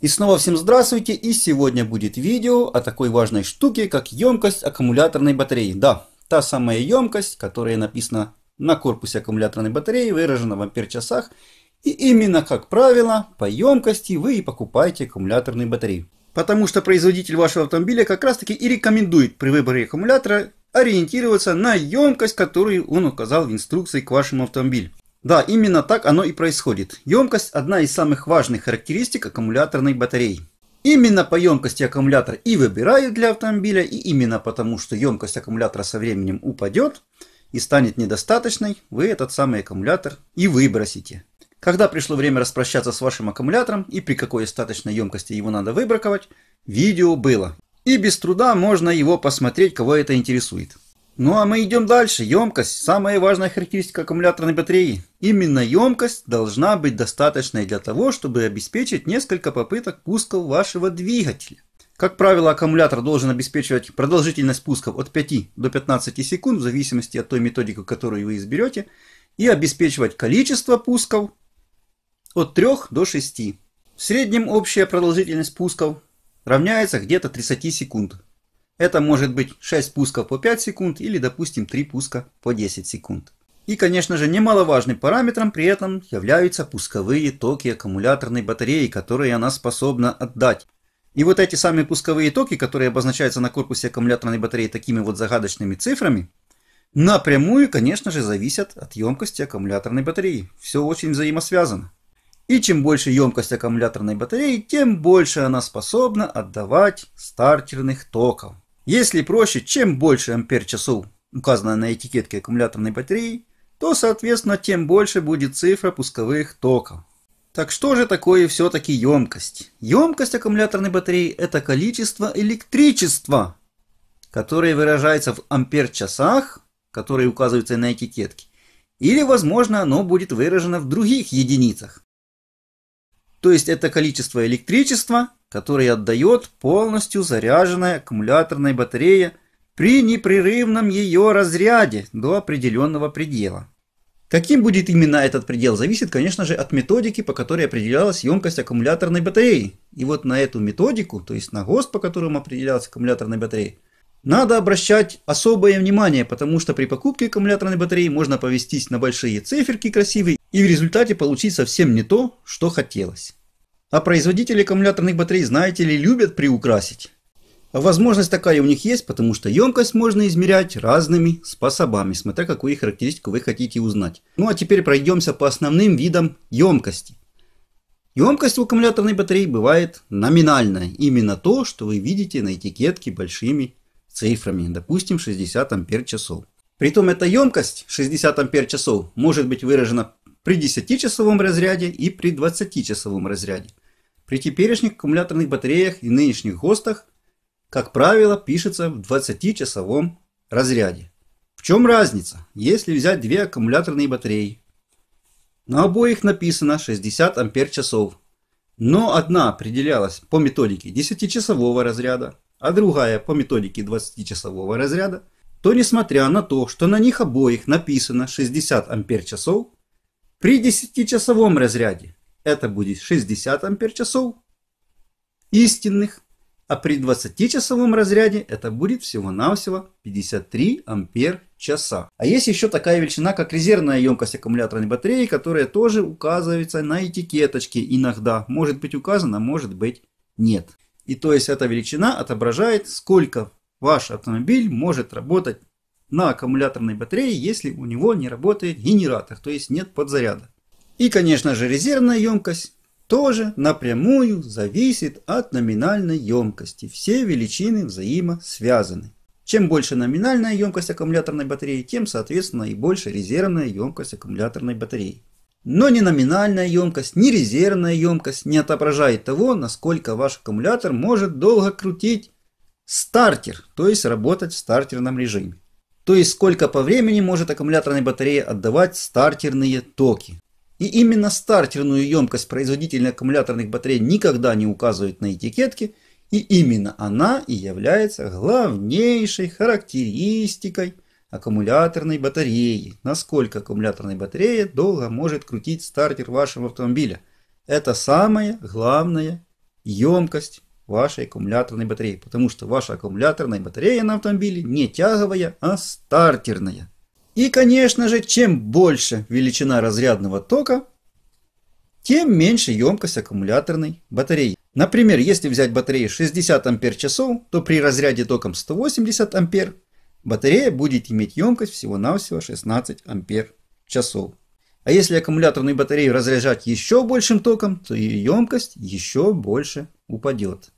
И снова всем здравствуйте, и сегодня будет видео о такой важной штуке, как емкость аккумуляторной батареи. Да, та самая емкость, которая написана на корпусе аккумуляторной батареи, выражена в ампер-часах. И именно, как правило, по емкости вы и покупаете аккумуляторные батареи. Потому что производитель вашего автомобиля как раз таки и рекомендует при выборе аккумулятора ориентироваться на емкость, которую он указал в инструкции к вашему автомобилю. Да, именно так оно и происходит. Емкость – одна из самых важных характеристик аккумуляторной батареи. Именно по емкости аккумулятор и выбирают для автомобиля, и именно потому, что емкость аккумулятора со временем упадет и станет недостаточной, вы этот самый аккумулятор и выбросите. Когда пришло время распрощаться с вашим аккумулятором и при какой остаточной емкости его надо выбраковать, видео было. И без труда можно его посмотреть, кого это интересует. Ну а мы идем дальше. Емкость – самая важная характеристика аккумуляторной батареи. Именно емкость должна быть достаточной для того, чтобы обеспечить несколько попыток пусков вашего двигателя. Как правило, аккумулятор должен обеспечивать продолжительность пусков от 5 до 15 секунд, в зависимости от той методики, которую вы изберете, и обеспечивать количество пусков от 3 до 6. В среднем общая продолжительность пусков равняется где-то 30 секунд. Это может быть 6 пусков по 5 секунд или, допустим, 3 пуска по 10 секунд. И, конечно же, немаловажным параметром при этом являются пусковые токи аккумуляторной батареи, которые она способна отдать. И вот эти самые пусковые токи, которые обозначаются на корпусе аккумуляторной батареи такими вот загадочными цифрами, напрямую, конечно же, зависят от емкости аккумуляторной батареи. Все очень взаимосвязано. И чем больше емкость аккумуляторной батареи, тем больше она способна отдавать стартерных токов. Если проще, чем больше ампер-часов указано на этикетке аккумуляторной батареи, то, соответственно, тем больше будет цифра пусковых токов. Так что же такое все-таки емкость? Емкость аккумуляторной батареи – это количество электричества, которое выражается в ампер-часах, которые указываются на этикетке, или, возможно, оно будет выражено в других единицах. То есть это количество электричества, который отдает полностью заряженная аккумуляторная батарея при непрерывном ее разряде до определенного предела. Каким будет именно этот предел, зависит, конечно же, от методики, по которой определялась емкость аккумуляторной батареи. И вот на эту методику, то есть на ГОСТ, по которому определялась аккумуляторная батарея, надо обращать особое внимание, потому что при покупке аккумуляторной батареи можно повестись на большие циферки красивые и в результате получить совсем не то, что хотелось. А производители аккумуляторных батарей, знаете ли, любят приукрасить. Возможность такая у них есть, потому что емкость можно измерять разными способами, смотря какую характеристику вы хотите узнать. Ну а теперь пройдемся по основным видам емкости. Емкость у аккумуляторной батареи бывает номинальная. Именно то, что вы видите на этикетке большими цифрами, допустим 60 ампер часов. Притом эта емкость 60 ампер часов может быть выражена при 10-часовом разряде и при 20-часовом разряде. При теперешних аккумуляторных батареях и нынешних ГОСТах, как правило, пишется в 20-часовом разряде. В чем разница, если взять две аккумуляторные батареи? На обоих написано 60 ампер часов, но одна определялась по методике 10-часового разряда, а другая по методике 20-часового разряда, то несмотря на то, что на них обоих написано 60 ампер часов, при 10-часовом разряде это будет 60 ампер-часов истинных, а при 20-часовом разряде это будет всего-навсего 53 ампер-часа. А есть еще такая величина, как резервная емкость аккумуляторной батареи, которая тоже указывается на этикеточке иногда. Может быть указана, может быть нет. И то есть эта величина отображает, сколько ваш автомобиль может работать на аккумуляторной батарее, если у него не работает генератор, то есть нет подзаряда. И, конечно же, резервная емкость тоже напрямую зависит от номинальной емкости. Все величины взаимосвязаны. Чем больше номинальная емкость аккумуляторной батареи, тем, соответственно, и больше резервная емкость аккумуляторной батареи. Но ни номинальная емкость, ни резервная емкость не отображает того, насколько ваш аккумулятор может долго крутить стартер, то есть работать в стартерном режиме. То есть сколько по времени может аккумуляторная батарея отдавать стартерные токи. И именно стартерную емкость производительной аккумуляторных батарей никогда не указывают на этикетке, и именно она и является главнейшей характеристикой аккумуляторной батареи. Насколько аккумуляторная батарея долго может крутить стартер вашего автомобиля. Это самая главная емкость вашей аккумуляторной батареи, потому что ваша аккумуляторная батарея на автомобиле не тяговая, а стартерная. И, конечно же, чем больше величина разрядного тока, тем меньше емкость аккумуляторной батареи. Например, если взять батарею 60 ампер часов, то при разряде током 180 ампер батарея будет иметь емкость всего-навсего 16 ампер часов. А если аккумуляторную батарею разряжать еще большим током, то ее емкость еще больше упадет.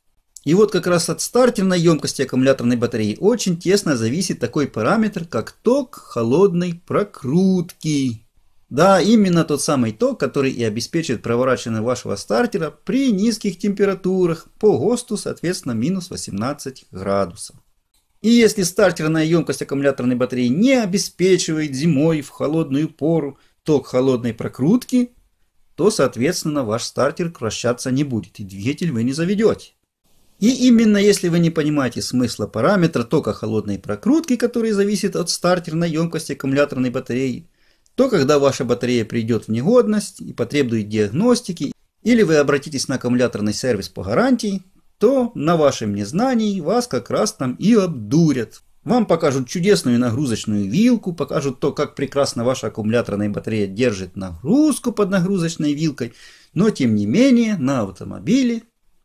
И вот как раз от стартерной емкости аккумуляторной батареи очень тесно зависит такой параметр, как ток холодной прокрутки. Да, именно тот самый ток, который и обеспечивает проворачивание вашего стартера при низких температурах по ГОСТу, соответственно, минус 18 градусов. И если стартерная емкость аккумуляторной батареи не обеспечивает зимой в холодную пору ток холодной прокрутки, то, соответственно, ваш стартер вращаться не будет и двигатель вы не заведете. И именно если вы не понимаете смысла параметра тока холодной прокрутки, который зависит от стартерной емкости аккумуляторной батареи, то когда ваша батарея придет в негодность и потребует диагностики, или вы обратитесь на аккумуляторный сервис по гарантии, то на вашем незнании вас как раз там и обдурят. Вам покажут чудесную нагрузочную вилку, покажут то, как прекрасно ваша аккумуляторная батарея держит нагрузку под нагрузочной вилкой, но тем не менее на автомобиле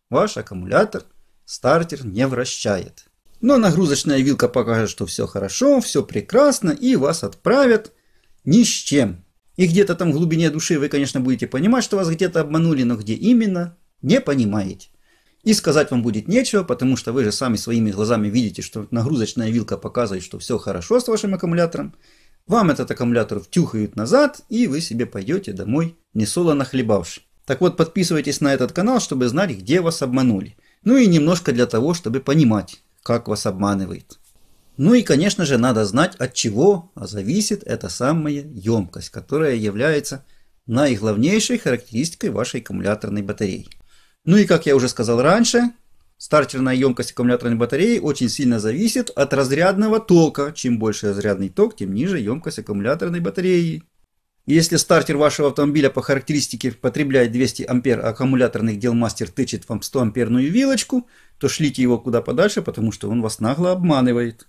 ваш аккумулятор – стартер не вращает. Но нагрузочная вилка покажет, что все хорошо, все прекрасно и вас отправят ни с чем. И где-то там в глубине души вы, конечно, будете понимать, что вас где-то обманули, но где именно, не понимаете. И сказать вам будет нечего, потому что вы же сами своими глазами видите, что нагрузочная вилка показывает, что все хорошо с вашим аккумулятором. Вам этот аккумулятор втюхают назад, и вы себе пойдете домой, не солоно хлебавши. Так вот, подписывайтесь на этот канал, чтобы знать, где вас обманули. Ну и немножко для того, чтобы понимать, как вас обманывает. Ну и, конечно же, надо знать, от чего зависит эта самая емкость, которая является наиглавнейшей характеристикой вашей аккумуляторной батареи. Ну и, как я уже сказал раньше, стартерная емкость аккумуляторной батареи очень сильно зависит от разрядного тока. Чем больше разрядный ток, тем ниже емкость аккумуляторной батареи. Если стартер вашего автомобиля по характеристике потребляет 200 ампер, а аккумуляторный дел мастер тычет вам 100 амперную вилочку, то шлите его куда подальше, потому что он вас нагло обманывает.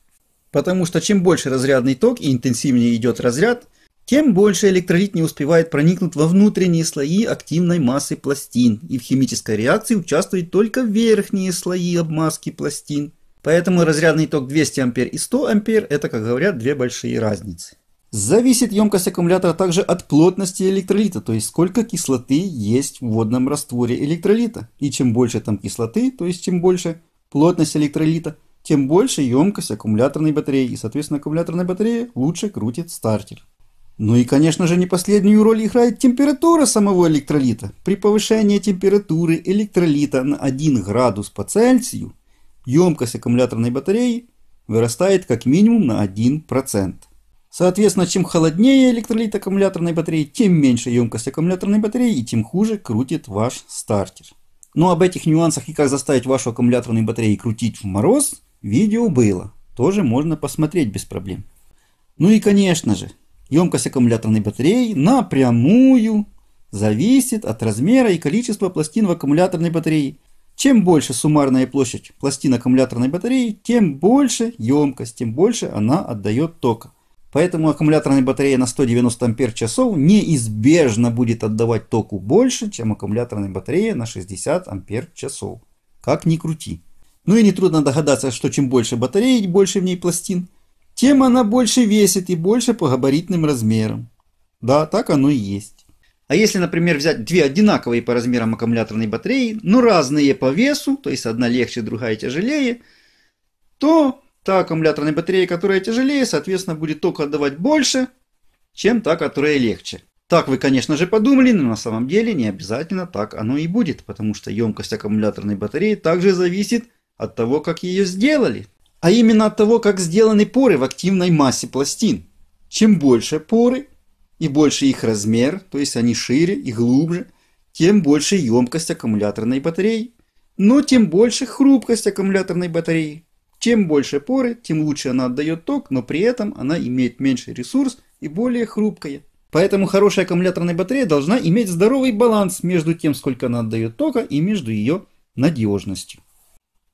Потому что чем больше разрядный ток и интенсивнее идет разряд, тем больше электролит не успевает проникнуть во внутренние слои активной массы пластин, и в химической реакции участвуют только верхние слои обмазки пластин. Поэтому разрядный ток 200 ампер и 100 ампер – это, как говорят, две большие разницы. Зависит емкость аккумулятора также от плотности электролита, то есть сколько кислоты есть в водном растворе электролита. И чем больше там кислоты, то есть чем больше плотность электролита, тем больше емкость аккумуляторной батареи. И, соответственно, аккумуляторная батарея лучше крутит стартер. Ну и, конечно же, не последнюю роль играет температура самого электролита. При повышении температуры электролита на 1 градус по Цельсию емкость аккумуляторной батареи вырастает как минимум на 1%. Соответственно, чем холоднее электролит аккумуляторной батареи, тем меньше емкость аккумуляторной батареи и тем хуже крутит ваш стартер. Но об этих нюансах и как заставить вашу аккумуляторную батарею крутить в мороз, видео было. Тоже можно посмотреть без проблем. Ну и конечно же, емкость аккумуляторной батареи напрямую зависит от размера и количества пластин в аккумуляторной батарее. Чем больше суммарная площадь пластин аккумуляторной батареи, тем больше емкость, тем больше она отдает тока. Поэтому аккумуляторная батарея на 190 ампер-часов неизбежно будет отдавать току больше, чем аккумуляторная батарея на 60 ампер-часов. Как ни крути. Ну и нетрудно догадаться, что чем больше батареи, больше в ней пластин, тем она больше весит и больше по габаритным размерам. Да, так оно и есть. А если, например, взять две одинаковые по размерам аккумуляторной батареи, но ну, разные по весу, то есть одна легче, другая тяжелее, то та аккумуляторная батарея, которая тяжелее, соответственно, будет ток отдавать больше, чем та, которая легче. Так вы, конечно же, подумали, но на самом деле не обязательно так оно и будет, потому что емкость аккумуляторной батареи также зависит от того, как ее сделали. А именно от того, как сделаны поры в активной массе пластин. Чем больше поры и больше их размер, то есть они шире и глубже, тем больше емкость аккумуляторной батареи. Но тем больше хрупкость аккумуляторной батареи. Чем больше поры, тем лучше она отдает ток, но при этом она имеет меньший ресурс и более хрупкая. Поэтому хорошая аккумуляторная батарея должна иметь здоровый баланс между тем, сколько она отдает тока и между ее надежностью.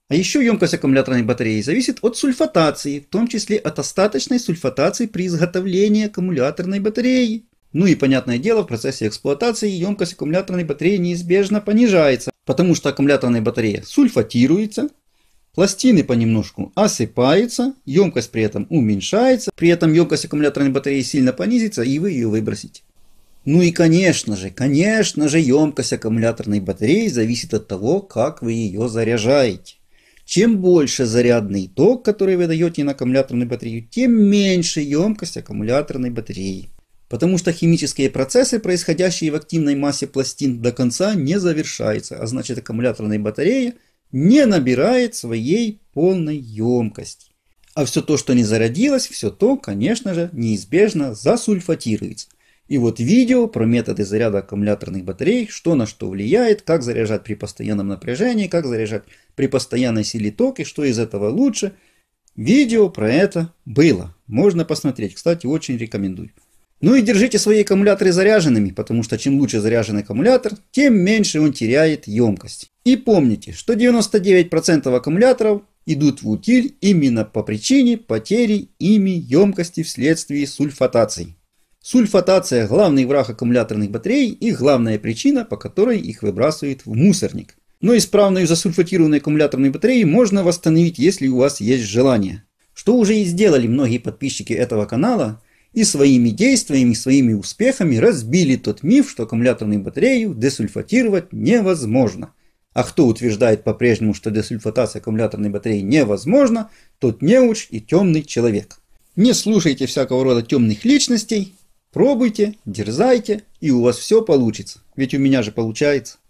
А еще емкость аккумуляторной батареи зависит от сульфатации, в том числе от остаточной сульфатации при изготовлении аккумуляторной батареи. Ну и понятное дело, в процессе эксплуатации емкость аккумуляторной батареи неизбежно понижается, потому что аккумуляторная батарея сульфатируется, Пластины понемножку осыпаются, емкость при этом уменьшается, при этом емкость аккумуляторной батареи сильно понизится и вы ее выбросите. Ну и конечно же, конечно же, емкость аккумуляторной батареи зависит от того, как вы ее заряжаете. Чем больше зарядный ток, который вы даете на аккумуляторную батарею, тем меньше емкость аккумуляторной батареи. Потому что химические процессы, происходящие в активной массе пластин, до конца не завершаются, а значит аккумуляторная батарея не набирает своей полной емкости. А все то, что не зародилось, все то, конечно же, неизбежно засульфатируется. И вот видео про методы заряда аккумуляторных батарей, что на что влияет, как заряжать при постоянном напряжении, как заряжать при постоянной силе тока, что из этого лучше. Видео про это было. Можно посмотреть. Кстати, очень рекомендую. Ну и держите свои аккумуляторы заряженными, потому что чем лучше заряженный аккумулятор, тем меньше он теряет емкость. И помните, что 99% аккумуляторов идут в утиль именно по причине потери ими емкости вследствие сульфатации. Сульфатация – главный враг аккумуляторных батарей и главная причина, по которой их выбрасывают в мусорник. Но исправную засульфатированную аккумуляторную батарею можно восстановить, если у вас есть желание. Что уже и сделали многие подписчики этого канала, и своими действиями, своими успехами разбили тот миф, что аккумуляторную батарею десульфатировать невозможно. А кто утверждает по-прежнему, что десульфатация аккумуляторной батареи невозможна, тот неуч и темный человек. Не слушайте всякого рода темных личностей, пробуйте, дерзайте, и у вас все получится. Ведь у меня же получается.